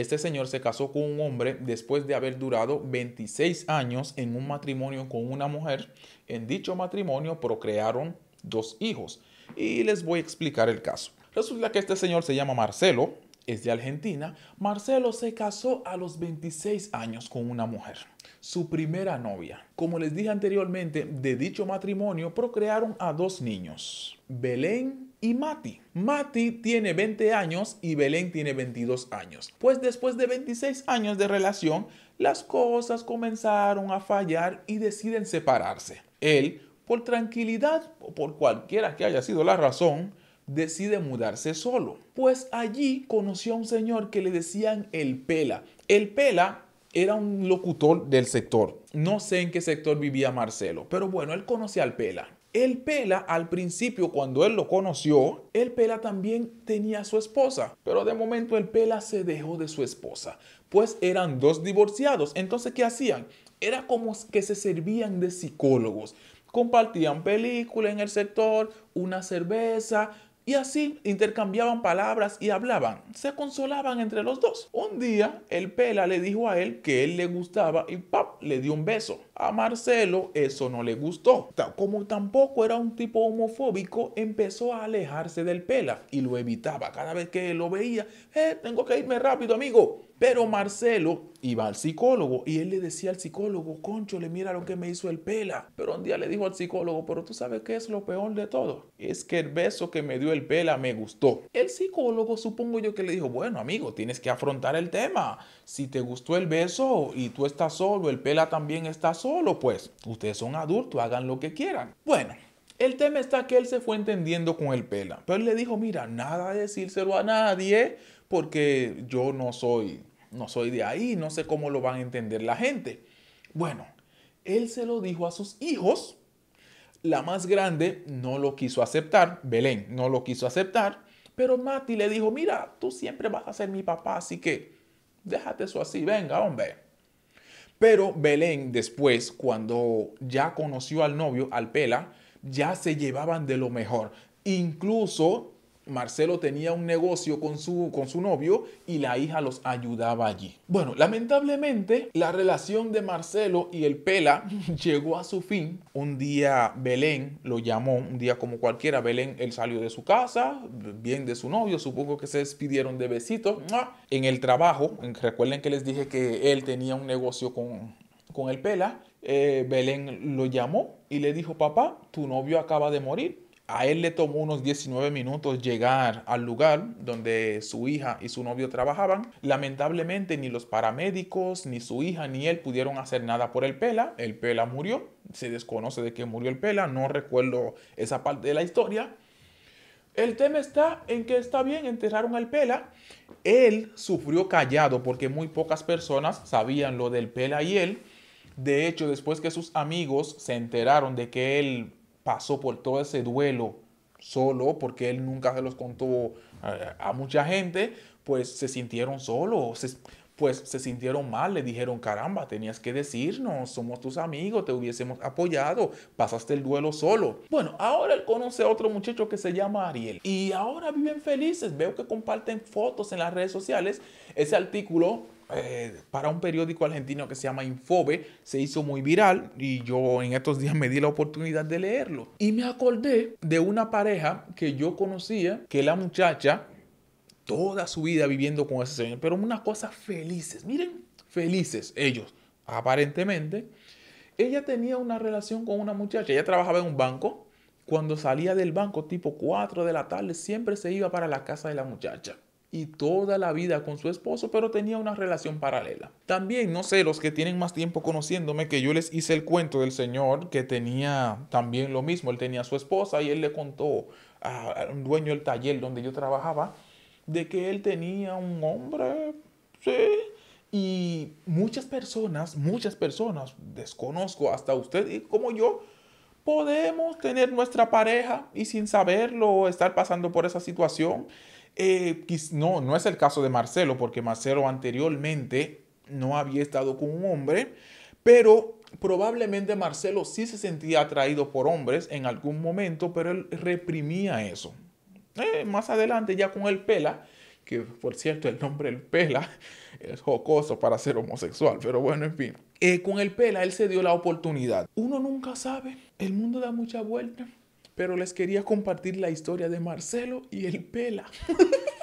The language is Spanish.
Este señor se casó con un hombre después de haber durado 26 años en un matrimonio con una mujer. En dicho matrimonio procrearon dos hijos. Y les voy a explicar el caso. Resulta que este señor se llama Marcelo, es de Argentina, Marcelo se casó a los 26 años con una mujer, su primera novia. Como les dije anteriormente, de dicho matrimonio procrearon a dos niños, Belén y Mati. Mati tiene 20 años y Belén tiene 22 años. Pues después de 26 años de relación, las cosas comenzaron a fallar y deciden separarse. Él, por tranquilidad o por cualquiera que haya sido la razón, decide mudarse solo. Pues allí conoció a un señor que le decían el Pela. El Pela era un locutor del sector. No sé en qué sector vivía Marcelo, pero bueno, él conocía al Pela. El Pela al principio cuando él lo conoció, el Pela también tenía a su esposa, pero de momento el Pela se dejó de su esposa, pues eran dos divorciados. Entonces, ¿qué hacían? Era como que se servían de psicólogos. Compartían películas en el sector, una cerveza, y así intercambiaban palabras y hablaban, se consolaban entre los dos. Un día el Pela le dijo a él que él le gustaba y ¡pap! le dio un beso. A Marcelo eso no le gustó. Como tampoco era un tipo homofóbico, empezó a alejarse del Pela y lo evitaba. Cada vez que lo veía, eh, tengo que irme rápido, amigo pero Marcelo iba al psicólogo y él le decía al psicólogo, concho, le mira lo que me hizo el pela. Pero un día le dijo al psicólogo, pero tú sabes qué es lo peor de todo. Es que el beso que me dio el pela me gustó. El psicólogo supongo yo que le dijo, bueno amigo, tienes que afrontar el tema. Si te gustó el beso y tú estás solo, el pela también está solo, pues ustedes son adultos, hagan lo que quieran. Bueno, el tema está que él se fue entendiendo con el pela, pero él le dijo, mira, nada de decírselo a nadie porque yo no soy, no soy de ahí, no sé cómo lo van a entender la gente. Bueno, él se lo dijo a sus hijos. La más grande no lo quiso aceptar, Belén no lo quiso aceptar, pero Mati le dijo, mira, tú siempre vas a ser mi papá, así que déjate eso así, venga, hombre. Pero Belén después, cuando ya conoció al novio, al Pela, ya se llevaban de lo mejor. Incluso Marcelo tenía un negocio con su, con su novio y la hija los ayudaba allí. Bueno, lamentablemente la relación de Marcelo y el Pela llegó a su fin. Un día Belén lo llamó, un día como cualquiera, Belén, él salió de su casa, bien de su novio, supongo que se despidieron de besitos. En el trabajo, recuerden que les dije que él tenía un negocio con el Pela eh, Belén lo llamó y le dijo, papá, tu novio acaba de morir. A él le tomó unos 19 minutos llegar al lugar donde su hija y su novio trabajaban. Lamentablemente ni los paramédicos, ni su hija, ni él pudieron hacer nada por el Pela. El Pela murió. Se desconoce de qué murió el Pela. No recuerdo esa parte de la historia. El tema está en que está bien, enterraron al Pela. Él sufrió callado porque muy pocas personas sabían lo del Pela y él. De hecho, después que sus amigos se enteraron de que él pasó por todo ese duelo solo, porque él nunca se los contó a, mucha gente, pues se sintieron solos, pues se sintieron mal, le dijeron, caramba, tenías que decirnos, somos tus amigos, te hubiésemos apoyado, pasaste el duelo solo. Bueno, ahora él conoce a otro muchacho que se llama Ariel y ahora viven felices, veo que comparten fotos en las redes sociales, ese artículo eh, para un periódico argentino que se llama Infobe, se hizo muy viral y yo en estos días me di la oportunidad de leerlo. Y me acordé de una pareja que yo conocía, que la muchacha toda su vida viviendo con ese señor, pero unas cosas felices, miren, felices ellos, aparentemente. Ella tenía una relación con una muchacha, ella trabajaba en un banco, cuando salía del banco tipo 4 de la tarde siempre se iba para la casa de la muchacha y toda la vida con su esposo, pero tenía una relación paralela. También, no sé, los que tienen más tiempo conociéndome, que yo les hice el cuento del señor que tenía también lo mismo, él tenía su esposa y él le contó a un dueño del taller donde yo trabajaba de que él tenía un hombre, sí, y muchas personas, muchas personas, desconozco hasta usted y como yo, podemos tener nuestra pareja y sin saberlo estar pasando por esa situación eh, no, no es el caso de Marcelo, porque Marcelo anteriormente no había estado con un hombre, pero probablemente Marcelo sí se sentía atraído por hombres en algún momento, pero él reprimía eso. Eh, más adelante, ya con el Pela, que por cierto el nombre el Pela es jocoso para ser homosexual, pero bueno, en fin. Eh, con el Pela él se dio la oportunidad. Uno nunca sabe, el mundo da mucha vuelta. Pero les quería compartir la historia de Marcelo y el Pela.